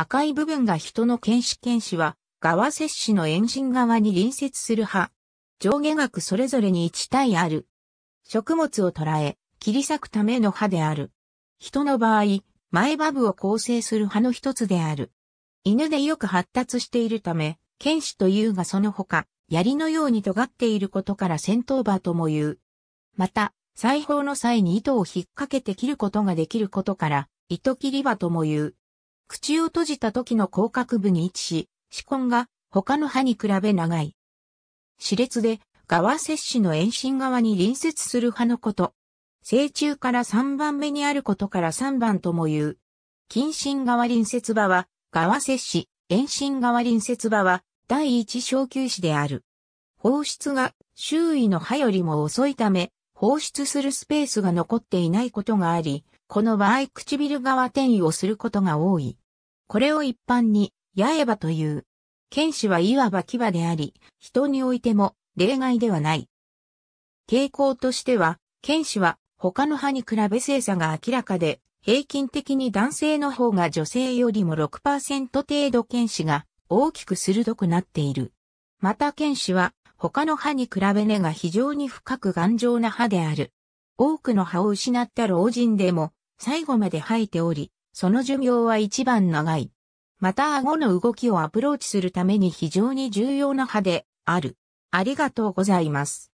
赤い部分が人の剣士剣士は、側摂種の遠心側に隣接する歯。上下額それぞれに1体ある。食物を捉え、切り裂くための歯である。人の場合、前バブを構成する歯の一つである。犬でよく発達しているため、剣士というがその他、槍のように尖っていることから戦闘馬とも言う。また、裁縫の際に糸を引っ掛けて切ることができることから、糸切り場とも言う。口を閉じた時の口角部に位置し、歯根が他の歯に比べ長い。歯列で、側接歯の遠心側に隣接する歯のこと。正中から3番目にあることから3番とも言う。近心側隣接場は、側接歯、遠心側隣接場は、第一小球歯である。放出が周囲の歯よりも遅いため、放出するスペースが残っていないことがあり、この場合唇側転移をすることが多い。これを一般に、八重歯という。剣士はいわば牙であり、人においても例外ではない。傾向としては、剣士は他の歯に比べ性差が明らかで、平均的に男性の方が女性よりも6%程度剣士が大きく鋭くなっている。また剣士は他の歯に比べ根が非常に深く頑丈な歯である。多くの歯を失った老人でも最後まで生えており、その寿命は一番長い。また顎の動きをアプローチするために非常に重要な歯である。ありがとうございます。